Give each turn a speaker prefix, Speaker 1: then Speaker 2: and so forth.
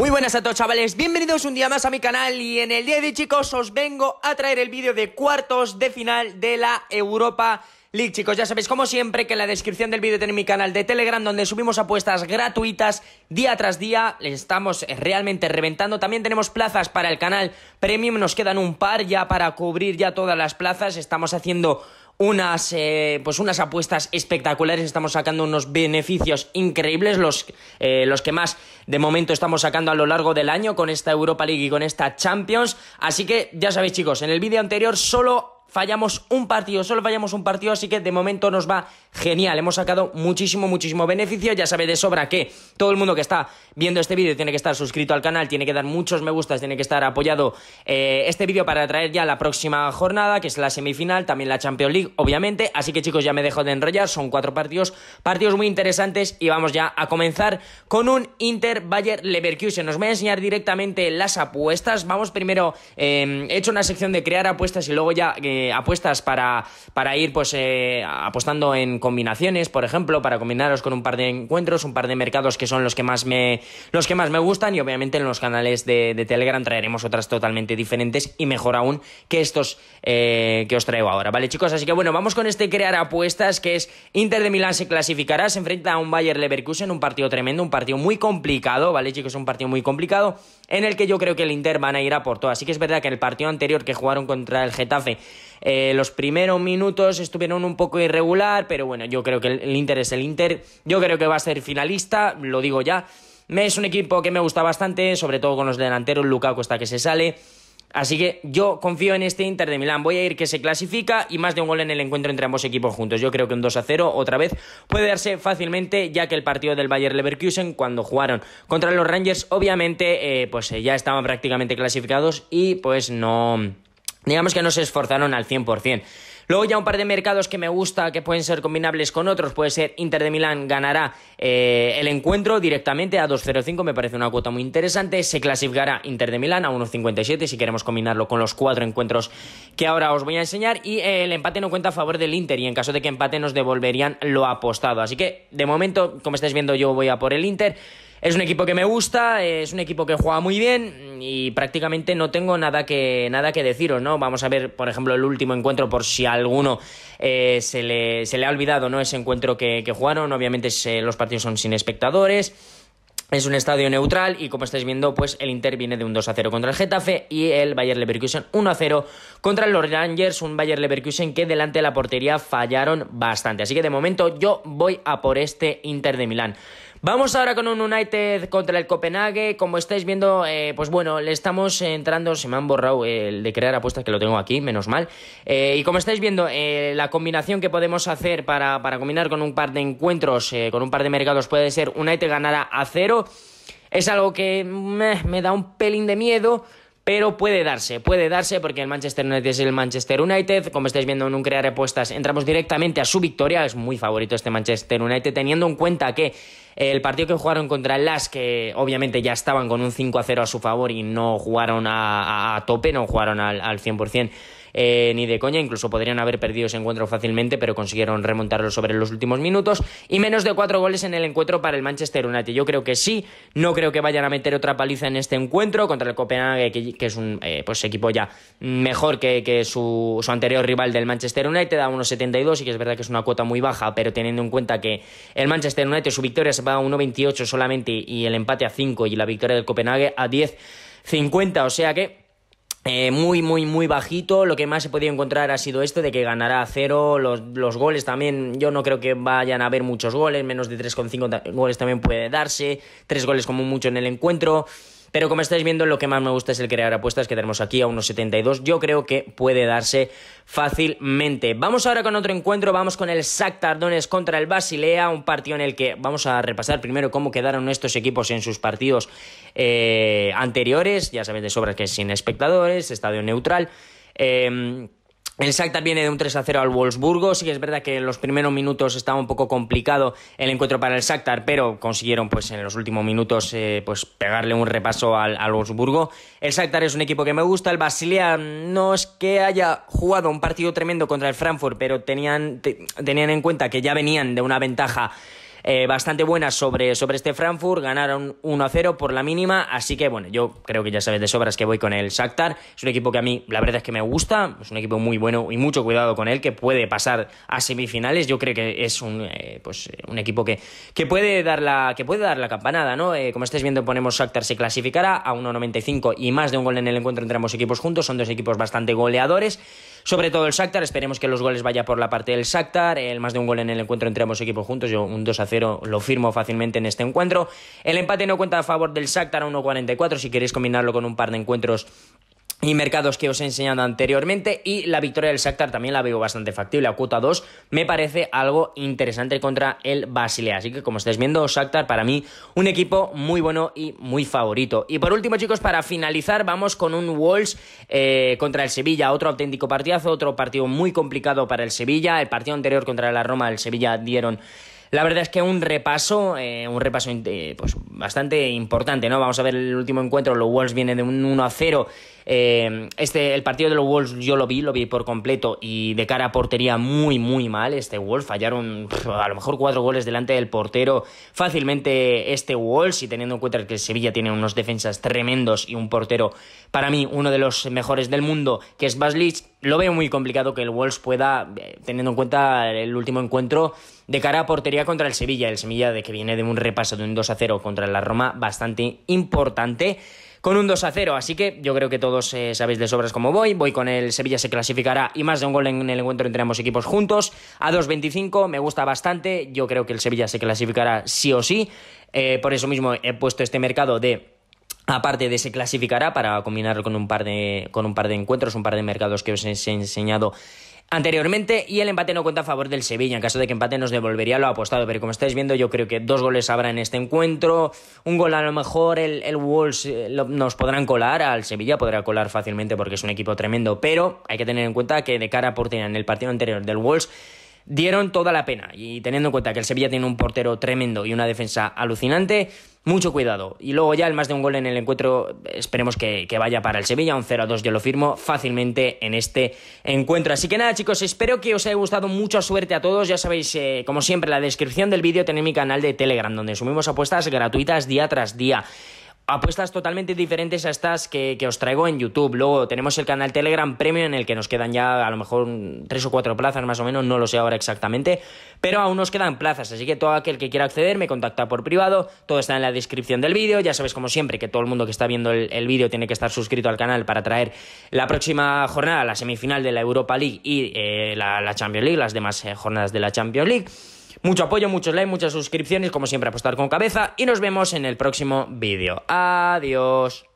Speaker 1: Muy buenas a todos chavales, bienvenidos un día más a mi canal y en el día de hoy chicos os vengo a traer el vídeo de cuartos de final de la Europa League, chicos, ya sabéis como siempre que en la descripción del vídeo tenéis mi canal de Telegram donde subimos apuestas gratuitas día tras día, les estamos eh, realmente reventando, también tenemos plazas para el canal Premium, nos quedan un par ya para cubrir ya todas las plazas, estamos haciendo unas, eh, pues unas apuestas espectaculares, estamos sacando unos beneficios increíbles, los, eh, los que más de momento estamos sacando a lo largo del año con esta Europa League y con esta Champions. Así que ya sabéis chicos, en el vídeo anterior solo fallamos un partido, solo fallamos un partido, así que de momento nos va genial. Hemos sacado muchísimo, muchísimo beneficio. Ya sabe de sobra que todo el mundo que está viendo este vídeo tiene que estar suscrito al canal, tiene que dar muchos me gustas, tiene que estar apoyado eh, este vídeo para traer ya la próxima jornada, que es la semifinal, también la Champions League, obviamente. Así que chicos, ya me dejo de enrollar, son cuatro partidos, partidos muy interesantes y vamos ya a comenzar con un Inter Bayer Leverkusen. Nos voy a enseñar directamente las apuestas. Vamos primero, eh, he hecho una sección de crear apuestas y luego ya... Eh, eh, apuestas para, para ir pues, eh, apostando en combinaciones, por ejemplo, para combinaros con un par de encuentros, un par de mercados que son los que más me, los que más me gustan y obviamente en los canales de, Telegram traeremos otras totalmente diferentes y mejor aún que estos eh, que os traigo ahora, ¿vale chicos? Así que bueno, vamos con este crear apuestas que es Inter de Milán se clasificará, se enfrenta a un Bayern Leverkusen, un partido tremendo, un partido muy complicado, ¿vale chicos? Un partido muy complicado en el que yo creo que el Inter van a ir a por todo. Así que es verdad que el partido anterior que jugaron contra el Getafe eh, los primeros minutos estuvieron un poco irregular, pero bueno, yo creo que el, Inter es el Inter. Yo creo que va a ser finalista, lo digo ya. Es un equipo que me gusta bastante, sobre todo con los delanteros, Lukaku está que se sale. Así que yo confío en este Inter de Milán. Voy a ir que se clasifica y más de un gol en el encuentro entre ambos equipos juntos. Yo creo que un 2 a 0 otra vez puede darse fácilmente, ya que el partido del Bayern Leverkusen, cuando jugaron contra los Rangers, obviamente, eh, pues eh, ya estaban prácticamente clasificados y pues no digamos que no se esforzaron al 100%. Luego ya un par de mercados que me gusta, que pueden ser combinables con otros, puede ser Inter de Milán ganará eh, el encuentro directamente a 2-0-5. me parece una cuota muy interesante, se clasificará Inter de Milán a 1.57 si queremos combinarlo con los cuatro encuentros que ahora os voy a enseñar y eh, el empate no cuenta a favor del Inter y en caso de que empate nos devolverían lo apostado. Así que de momento, como estáis viendo, yo voy a por el Inter. Es un equipo que me gusta, eh, es un equipo que juega muy bien, y prácticamente no tengo nada que, nada que deciros, ¿no? Vamos a ver, por ejemplo, el último encuentro, por si a alguno eh, se, le, se, le, ha olvidado, ¿no? Ese encuentro que, jugaron, obviamente los partidos son sin espectadores. Es un estadio neutral y como estáis viendo, pues el Inter viene de un 2 a 0 contra el Getafe y el Bayer Leverkusen 1 a 0 contra los Rangers, un Bayer Leverkusen que delante de la portería fallaron bastante. Así que de momento yo voy a por este Inter de Milán. Vamos ahora con un United contra el Copenhague. Como estáis viendo, eh, pues bueno, le estamos entrando. Se me han borrado el de crear apuestas que lo tengo aquí, menos mal. Eh, y como estáis viendo, eh, la combinación que podemos hacer para, para, combinar con un par de encuentros, con un par de mercados, puede ser United ganará a cero. Es algo que me da un pelín de miedo pero puede darse, puede darse porque el Manchester United es el Manchester United, como estáis viendo en un crear apuestas, entramos directamente a su victoria, es muy favorito este Manchester United, teniendo en cuenta que eh, el partido que jugaron contra el Las, que obviamente ya estaban con un 5 a 0 a su favor y no jugaron a, tope, no jugaron al, al 100%, eh, ni de coña, incluso podrían haber perdido ese encuentro fácilmente, pero consiguieron remontarlo sobre los últimos minutos, y menos de cuatro goles en el encuentro para el Manchester United. Yo creo que sí, no creo que vayan a meter otra paliza en este encuentro contra el Copenhague, que, es un eh, pues equipo ya mejor que, su, anterior rival del Manchester United, Da unos 72, y que es verdad que es una cuota muy baja, pero teniendo en cuenta que el Manchester United su victoria se va a 1.28 solamente y el empate a 5 y la victoria del Copenhague a 10.50, o sea que eh, muy, muy, muy bajito. Lo que más he podido encontrar ha sido esto de que ganará a cero. Los, los goles también, yo no creo que vayan a haber muchos goles. Menos de 3,5 goles también puede darse. Tres goles como mucho en el encuentro. Pero como estáis viendo, lo que más me gusta es el crear apuestas que tenemos aquí a unos 72. Yo creo que puede darse fácilmente. Vamos ahora con otro encuentro. Vamos con el SAC Tardones contra el Basilea. Un partido en el que vamos a repasar primero cómo quedaron estos equipos en sus partidos eh, anteriores. Ya sabéis de sobra que es sin espectadores, estadio neutral. Em, el Shakhtar viene de un 3 a 0 al Wolfsburgo. Sí que es verdad que en los primeros minutos estaba un poco complicado el encuentro para el Shakhtar, pero consiguieron pues en los últimos minutos eh, pues pegarle un repaso al, Wolfsburgo. El Shakhtar es un equipo que me gusta. El Basilea no es que haya jugado un partido tremendo contra el Frankfurt, pero tenían en cuenta que ya venían de una ventaja eh, bastante buenas sobre, este Frankfurt. Ganaron 1-0 por la mínima. Así que, bueno, yo creo que ya sabes de sobras que voy con el Shakhtar. Es un equipo que a mí, la verdad es que me gusta. Es un equipo muy bueno y mucho cuidado con él, que puede pasar a semifinales. Yo creo que es un, eh, pues, eh, equipo que, puede dar la, que puede dar la campanada, ¿no? como estáis viendo, ponemos Shakhtar se clasificará a 1.95 y más de un gol en el encuentro entre ambos equipos juntos. Son dos equipos bastante goleadores sobre todo el Shakhtar. Esperemos que los goles vayan por la parte del Shakhtar. El eh, más de un gol en el encuentro entre ambos equipos juntos. Yo un 2 a 0 lo firmo fácilmente en este encuentro. El empate no cuenta a favor del Shakhtar a 1.44. Si queréis combinarlo con un par de encuentros y mercados que os he enseñado anteriormente y la victoria del Shakhtar también la veo bastante factible a cuota 2 me parece algo interesante contra el Basilea así que como estáis viendo Shakhtar para mí un equipo muy bueno y muy favorito y por último chicos para finalizar vamos con un Wolves eh, contra el Sevilla otro auténtico partidazo otro partido muy complicado para el Sevilla el partido anterior contra la Roma el Sevilla dieron la verdad es que un repaso, eh, un repaso eh, pues bastante importante, ¿no? Vamos a ver el último encuentro, los Wolves vienen de un 1 a 0 Em, este, el partido de los Wolves yo lo vi, lo vi por completo y de cara a portería muy, muy mal. Este Wolves fallaron a lo mejor cuatro goles delante del portero fácilmente este Wolves y teniendo en cuenta que el Sevilla tiene unos defensas tremendos y un portero para mí uno de los mejores del mundo que es Baslitz, lo veo muy complicado que el Wolves pueda, eh, teniendo en cuenta el último encuentro, de cara a portería contra el Sevilla, el Sevilla de que viene de un repaso de un 2 a 0 contra la Roma bastante importante con un 2 a 0. Así que yo creo que todos eh, sabéis de sobras cómo voy. Voy con el Sevilla, se clasificará y más de un gol en el encuentro entre ambos equipos juntos. A 2.25 me gusta bastante. Yo creo que el Sevilla se clasificará sí o sí. Eh, por eso mismo he puesto este mercado de aparte de se clasificará para combinarlo con un par de con un par de encuentros, un par de mercados que os he enseñado anteriormente y el empate no cuenta a favor del Sevilla. En caso de que empate nos devolvería lo apostado, pero como estáis viendo yo creo que dos goles habrá en este encuentro, un gol a lo mejor el, el Wolves eh, nos podrán colar, al Sevilla podrá colar fácilmente porque es un equipo tremendo, pero hay que tener en cuenta que de cara a Portina en el partido anterior del Wolves dieron toda la pena. Y teniendo en cuenta que el Sevilla tiene un portero tremendo y una defensa alucinante, mucho cuidado. Y luego ya el más de un gol en el encuentro, esperemos que, vaya para el Sevilla, un 0 2 yo lo firmo fácilmente en este encuentro. Así que nada chicos, espero que os haya gustado, mucha suerte a todos, ya sabéis, eh, como siempre, en la descripción del vídeo tenéis mi canal de Telegram, donde subimos apuestas gratuitas día tras día apuestas totalmente diferentes a estas que, os traigo en YouTube. Luego tenemos el canal Telegram Premium en el que nos quedan ya a lo mejor tres o cuatro plazas más o menos, no lo sé ahora exactamente, pero aún nos quedan plazas, así que todo aquel que quiera acceder me contacta por privado, todo está en la descripción del vídeo, ya sabéis como siempre que todo el mundo que está viendo el, vídeo tiene que estar suscrito al canal para traer la próxima jornada, la semifinal de la Europa League y eh, la, Champions League, las demás eh, jornadas de la Champions League. Mucho apoyo, muchos likes, muchas suscripciones, como siempre apostar con cabeza y nos vemos en el próximo vídeo. Adiós.